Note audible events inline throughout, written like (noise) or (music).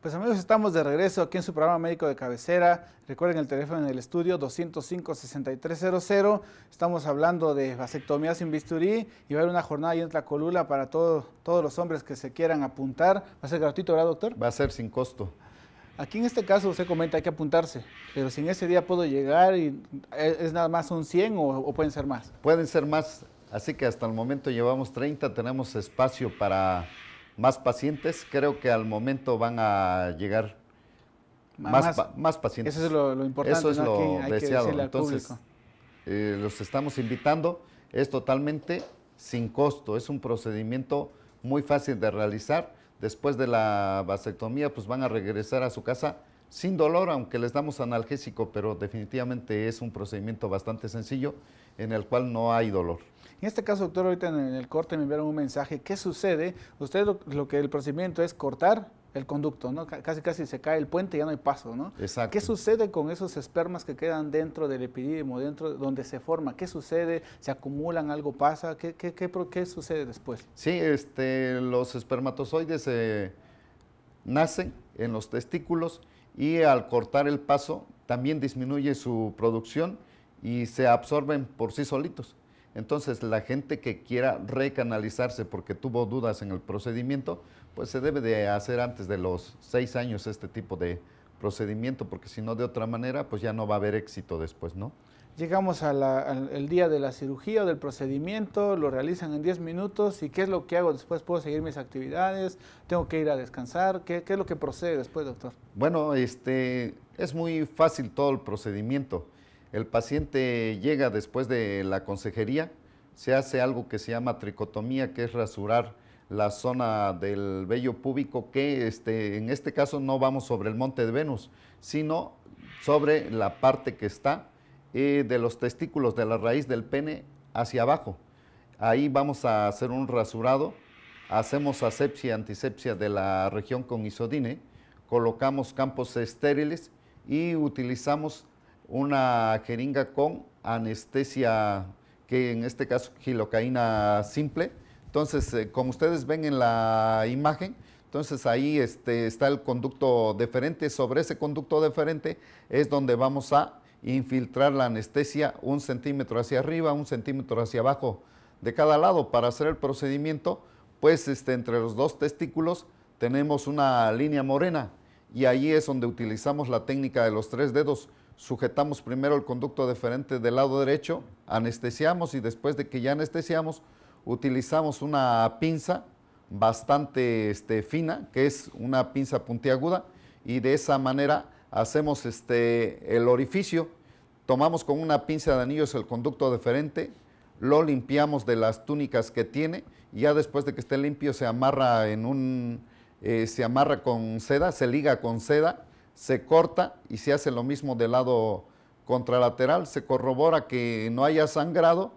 Pues amigos, estamos de regreso aquí en su programa médico de cabecera. Recuerden el teléfono en el estudio 205-6300. Estamos hablando de vasectomía sin bisturí y va a haber una jornada y en colula para todos los hombres que se quieran apuntar. ¿Va a ser gratuito, verdad, doctor? Va a ser sin costo. Aquí en este caso usted comenta, hay que apuntarse, pero si en ese día puedo llegar y eh, es nada más un 100 o pueden ser más. Pueden ser más, así que hasta el momento llevamos 30, tenemos espacio para más pacientes. Creo que al momento van a llegar más, más, pacientes. Eso es lo, importante. Eso es lo deseado. Entonces, eh, los estamos invitando. Es totalmente sin costo. Es un procedimiento muy fácil de realizar. Después de la vasectomía, pues van a regresar a su casa sin dolor, aunque les damos analgésico, pero definitivamente es un procedimiento bastante sencillo en el cual no hay dolor. En este caso, doctor, ahorita en el corte me enviaron un mensaje. ¿Qué sucede? Usted lo, que el procedimiento es cortar el conducto, ¿no? Casi casi se cae el puente y ya no hay paso, ¿no? Exacto. ¿Qué sucede con esos espermas que quedan dentro del epididimo, dentro donde se forma? ¿Qué sucede? ¿Se acumulan? ¿Algo pasa? ¿Qué, qué, sucede después? Sí, este, los espermatozoides eh, nacen en los testículos y al cortar el paso también disminuye su producción y se absorben por sí solitos. Entonces la gente que quiera recanalizarse porque tuvo dudas en el procedimiento, pues se debe de hacer antes de los seis años este tipo de, procedimiento, porque si no, de otra manera, pues ya no va a haber éxito después, ¿no? Llegamos al día de la cirugía o del procedimiento, lo realizan en 10 minutos y qué es lo que hago después, puedo seguir mis actividades, tengo que ir a descansar, ¿Qué, ¿qué, es lo que procede después, doctor? Bueno, este, es muy fácil todo el procedimiento. El paciente llega después de la consejería, se hace algo que se llama tricotomía, que es rasurar la zona del vello púbico, que este, en este caso no vamos sobre el monte de Venus, sino sobre la parte que está eh, de los testículos de la raíz del pene hacia abajo. Ahí vamos a hacer un rasurado, hacemos asepsia, antisepsia de la región con isodine, colocamos campos estériles y utilizamos una jeringa con anestesia, que en este caso gilocaína simple, entonces, eh, como ustedes ven en la imagen, entonces ahí este, está el conducto deferente. Sobre ese conducto deferente es donde vamos a infiltrar la anestesia un centímetro hacia arriba, un centímetro hacia abajo de cada lado para hacer el procedimiento. Pues este, entre los dos testículos tenemos una línea morena y ahí es donde utilizamos la técnica de los tres dedos. Sujetamos primero el conducto deferente del lado derecho, anestesiamos y después de que ya anestesiamos, utilizamos una pinza bastante este, fina, que es una pinza puntiaguda, y de esa manera hacemos este, el orificio. Tomamos con una pinza de anillos el conducto deferente, lo limpiamos de las túnicas que tiene, y ya después de que esté limpio se amarra en eh, se amarra con seda, se liga con seda, se corta y se hace lo mismo del lado contralateral, se corrobora que no haya sangrado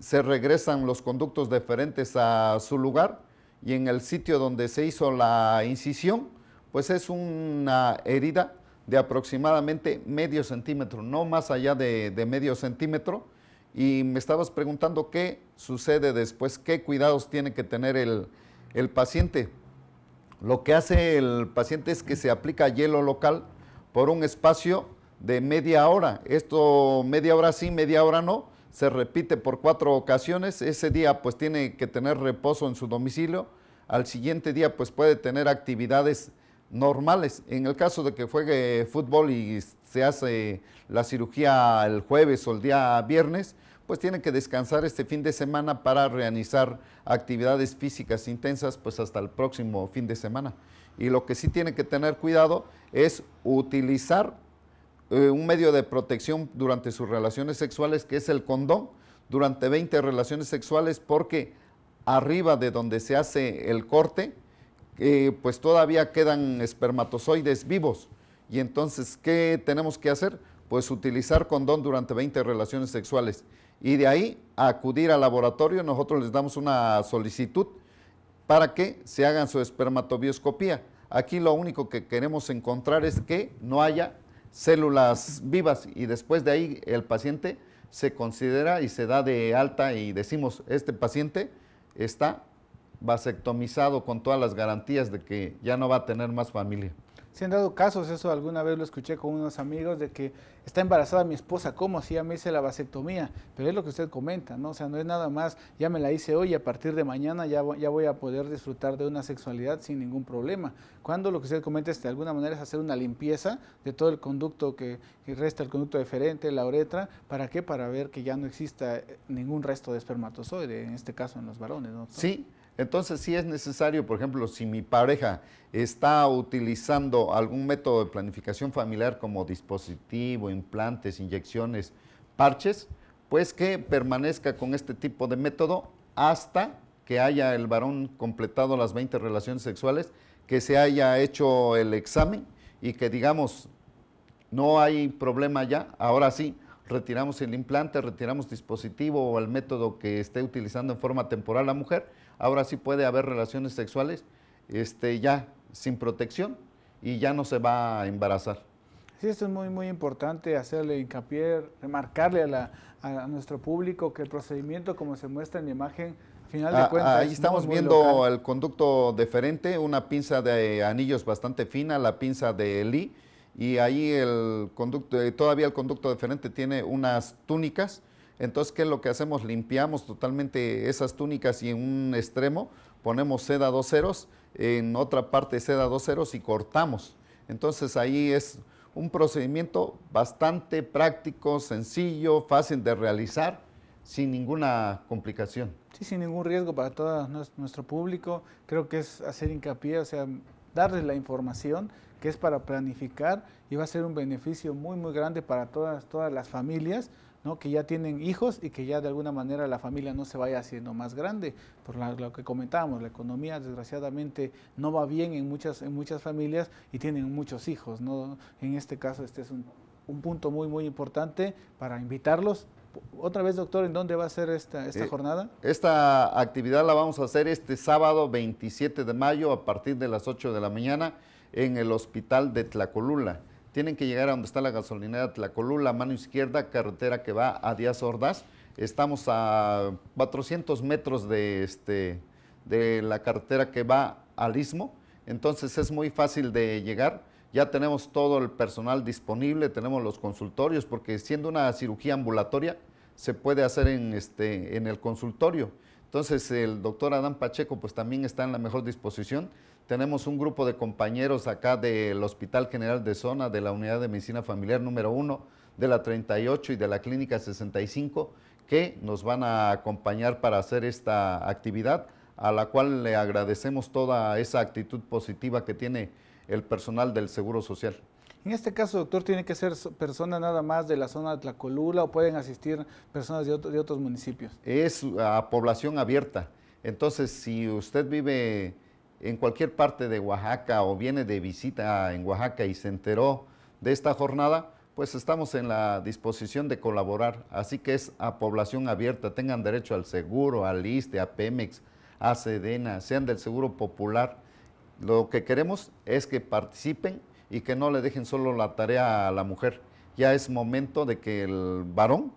se regresan los conductos deferentes a su lugar y en el sitio donde se hizo la incisión, pues es una herida de aproximadamente medio centímetro, no más allá de, medio centímetro. Y me estabas preguntando qué sucede después, qué cuidados tiene que tener el, el paciente. Lo que hace el paciente es que se aplica hielo local por un espacio de media hora. Esto media hora sí, media hora no, se repite por cuatro ocasiones, ese día pues tiene que tener reposo en su domicilio, al siguiente día pues puede tener actividades normales. En el caso de que juegue fútbol y se hace la cirugía el jueves o el día viernes, pues tiene que descansar este fin de semana para realizar actividades físicas intensas pues hasta el próximo fin de semana. Y lo que sí tiene que tener cuidado es utilizar eh, un medio de protección durante sus relaciones sexuales, que es el condón, durante 20 relaciones sexuales, porque arriba de donde se hace el corte, eh, pues todavía quedan espermatozoides vivos. Y entonces, ¿qué tenemos que hacer? Pues utilizar condón durante 20 relaciones sexuales. Y de ahí acudir al laboratorio, nosotros les damos una solicitud para que se hagan su espermatobioscopía. Aquí lo único que queremos encontrar es que no haya células vivas y después de ahí el paciente se considera y se da de alta y decimos, este paciente está vasectomizado con todas las garantías de que ya no va a tener más familia. Se han dado casos, eso alguna vez lo escuché con unos amigos, de que está embarazada mi esposa, ¿cómo? Si ya me hice la vasectomía, pero es lo que usted comenta, ¿no? O sea, no es nada más, ya me la hice hoy a partir de mañana ya, ya voy a poder disfrutar de una sexualidad sin ningún problema. Cuando lo que usted comenta es de alguna manera es hacer una limpieza de todo el conducto que, que resta, el conducto deferente, la uretra, ¿para qué? Para ver que ya no exista eh, ningún resto de espermatozoide, en este caso en los varones, ¿no? Sí, entonces, si es necesario, por ejemplo, si mi pareja está utilizando algún método de planificación familiar como dispositivo, implantes, inyecciones, parches, pues que permanezca con este tipo de método hasta que haya el varón completado las 20 relaciones sexuales, que se haya hecho el examen y que digamos, no hay problema ya, ahora sí, retiramos el implante, retiramos dispositivo o el método que esté utilizando en forma temporal la mujer ahora sí puede haber relaciones sexuales este, ya sin protección y ya no se va a embarazar. Sí, esto es muy, muy importante, hacerle hincapié, remarcarle a, la, a nuestro público que el procedimiento, como se muestra en la imagen, al final de ah, cuentas... Ahí estamos viendo el conducto deferente, una pinza de anillos bastante fina, la pinza de Lee, y ahí el conducto, eh, todavía el conducto deferente tiene unas túnicas, entonces, ¿qué es lo que hacemos? Limpiamos totalmente esas túnicas y en un extremo ponemos seda dos ceros, en otra parte seda dos ceros y cortamos. Entonces ahí es un procedimiento bastante práctico, sencillo, fácil de realizar, sin ninguna complicación. Sí, sin ningún riesgo para todo nuestro público. Creo que es hacer hincapié, o sea, darles la información que es para planificar y va a ser un beneficio muy, muy grande para todas, todas las familias que ya tienen hijos y que ya de alguna manera la familia no se vaya haciendo más grande. Por lo que comentábamos, la economía desgraciadamente no va bien en muchas, en muchas familias y tienen muchos hijos. ¿no? En este caso este es un, punto muy, muy importante para invitarlos otra vez, doctor, ¿en dónde va a ser esta, eh, jornada? Esta actividad la vamos a hacer este sábado 27 de mayo a partir de las 8 de la mañana en el Hospital de Tlacolula tienen que llegar a donde está la gasolinera Tlacolula, mano izquierda, carretera que va a Díaz Ordaz. Estamos a 400 metros de, este, de la carretera que va al Istmo, entonces es muy fácil de llegar. Ya tenemos todo el personal disponible, tenemos los consultorios, porque siendo una cirugía ambulatoria, se puede hacer en, este, en el consultorio. Entonces el doctor Adán Pacheco pues también está en la mejor disposición tenemos un grupo de compañeros acá del Hospital General de Zona, de la Unidad de Medicina Familiar número 1, de la 38 y de la Clínica 65, que nos van a acompañar para hacer esta actividad, a la cual le agradecemos toda esa actitud positiva que tiene el personal del Seguro Social. En este caso, doctor, ¿tiene que ser persona nada más de la zona de Tlacolula o pueden asistir personas de, de otros municipios? Es a población abierta. Entonces, si usted vive en cualquier parte de Oaxaca o viene de visita en Oaxaca y se enteró de esta jornada, pues estamos en la disposición de colaborar. Así que es a población abierta, tengan derecho al seguro, al ISTE, a Pemex, a Sedena, sean del Seguro Popular. Lo que queremos es que participen y que no le dejen solo la tarea a la mujer. Ya es momento de que el varón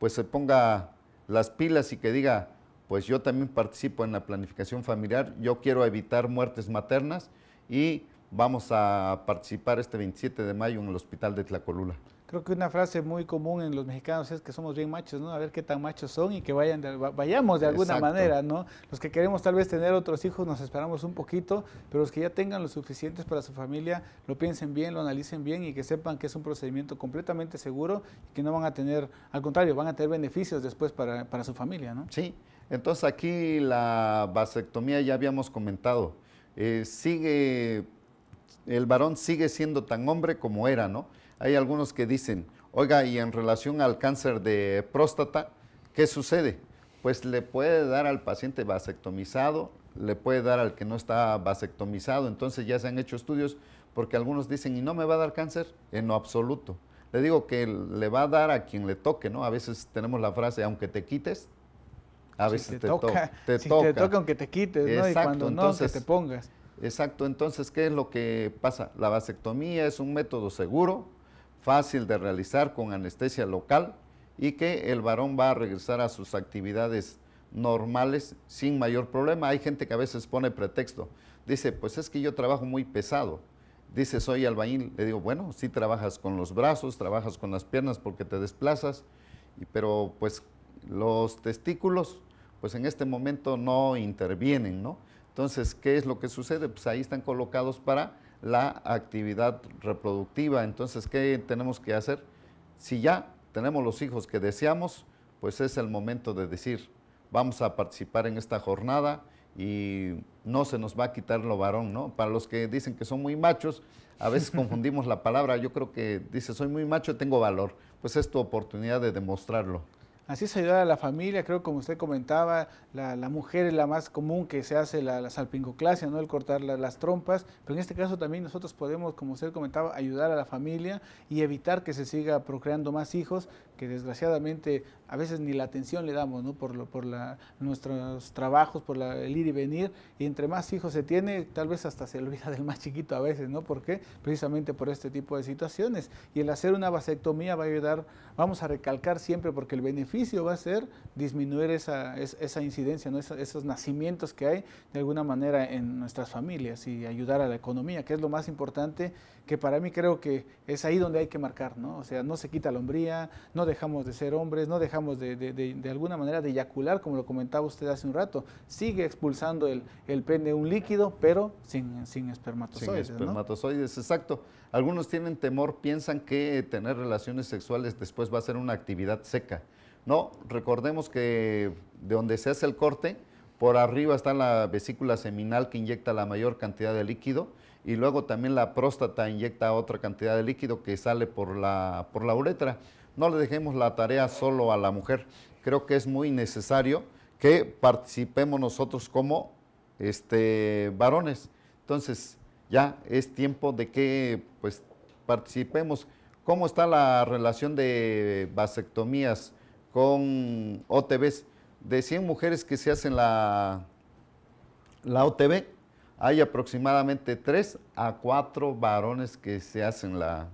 pues se ponga las pilas y que diga, pues yo también participo en la planificación familiar, yo quiero evitar muertes maternas y vamos a participar este 27 de mayo en el hospital de Tlacolula. Creo que una frase muy común en los mexicanos es que somos bien machos, ¿no? A ver qué tan machos son y que vayan vayamos de alguna manera, ¿no? Los que queremos tal vez tener otros hijos nos esperamos un poquito, pero los que ya tengan lo suficientes para su familia, lo piensen bien, lo analicen bien y que sepan que es un procedimiento completamente seguro y que no van a tener, al contrario, van a tener beneficios después para, para su familia, ¿no? Sí, entonces aquí la vasectomía ya habíamos comentado, eh, sigue, el varón sigue siendo tan hombre como era, ¿no? Hay algunos que dicen, oiga, y en relación al cáncer de próstata, ¿qué sucede? Pues le puede dar al paciente vasectomizado, le puede dar al que no está vasectomizado, entonces ya se han hecho estudios porque algunos dicen, ¿y no me va a dar cáncer? En lo absoluto. Le digo que le va a dar a quien le toque, ¿no? A veces tenemos la frase, aunque te quites, a veces te, toca. te toca. aunque te quites, ¿no? Y cuando te pongas. Exacto, entonces, ¿qué es lo que pasa? La vasectomía es un método seguro, fácil de realizar con anestesia local y que el varón va a regresar a sus actividades normales sin mayor problema. Hay gente que a veces pone pretexto. Dice, pues es que yo trabajo muy pesado. Dice, soy albañil. Le digo, bueno, sí trabajas con los brazos, trabajas con las piernas porque te desplazas, pero pues los testículos pues en este momento no intervienen, ¿no? Entonces, ¿qué es lo que sucede? Pues ahí están colocados para la actividad reproductiva. Entonces, ¿qué tenemos que hacer? Si ya tenemos los hijos que deseamos, pues es el momento de decir, vamos a participar en esta jornada y no se nos va a quitar lo varón, ¿no? Para los que dicen que son muy machos, a veces (laughs) confundimos la palabra. Yo creo que dice, soy muy macho, tengo valor. Pues es tu oportunidad de demostrarlo. Así es ayudar a la familia, creo como usted comentaba, la, la, mujer es la más común que se hace la, salpingoclasia, ¿no? el cortar las trompas, pero en este caso también nosotros podemos, como usted comentaba, ayudar a la familia y evitar que se siga procreando más hijos, que desgraciadamente a veces ni la atención le damos ¿no? por, lo, por la, nuestros trabajos, por la, el ir y venir, y entre más hijos se tiene, tal vez hasta se olvida del más chiquito a veces, ¿no? ¿Por qué? Precisamente por este tipo de situaciones. Y el hacer una vasectomía va a ayudar, vamos a recalcar siempre, porque el beneficio va a ser disminuir esa, esa incidencia, ¿no? esos, nacimientos que hay de alguna manera en nuestras familias y ayudar a la economía, que es lo más importante, que para mí creo que es ahí donde hay que marcar, ¿no? O sea, no se quita la hombría, no dejamos de ser hombres, no dejamos de, de, de, de alguna manera de eyacular, como lo comentaba usted hace un rato, sigue expulsando el, el pene un líquido, pero sin, sin espermatozoides. Sin espermatozoides, exacto. Algunos tienen temor, piensan que tener relaciones sexuales después va a ser una actividad seca. No, recordemos que de donde se hace el corte, por arriba está la vesícula seminal que inyecta la mayor cantidad de líquido y luego también la próstata inyecta otra cantidad de líquido que sale por la, por la uretra. No le dejemos la tarea solo a la mujer. Creo que es muy necesario que participemos nosotros como este, varones. Entonces, ya es tiempo de que pues, participemos. ¿Cómo está la relación de vasectomías? con OTBs. De 100 mujeres que se hacen la, la OTB, hay aproximadamente 3 a 4 varones que se hacen la,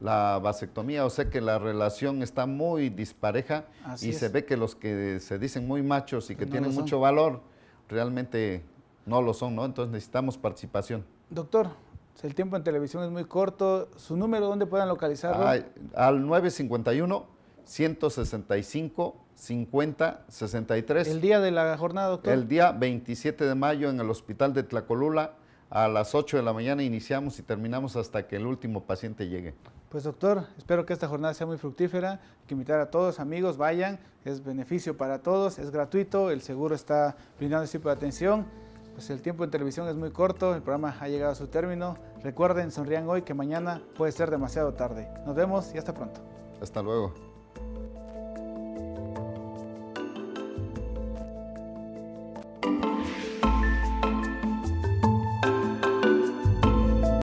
la vasectomía, o sea que la relación está muy dispareja y se ve que los que se dicen muy machos y que tienen mucho valor, realmente no lo son, ¿no? Entonces necesitamos participación. Doctor, el tiempo en televisión es muy corto, ¿su número dónde pueden localizarlo? al 951 165 50 63. El día de la jornada, doctor. El día 27 de mayo en el hospital de Tlacolula. A las 8 de la mañana iniciamos y terminamos hasta que el último paciente llegue. Pues doctor, espero que esta jornada sea muy fructífera. que invitar a todos, amigos, vayan. Es beneficio para todos, es gratuito, el seguro está brindando ese tipo de atención. Pues el tiempo en televisión es muy corto, el programa ha llegado a su término. Recuerden, sonrían hoy que mañana puede ser demasiado tarde. Nos vemos y hasta pronto. Hasta luego.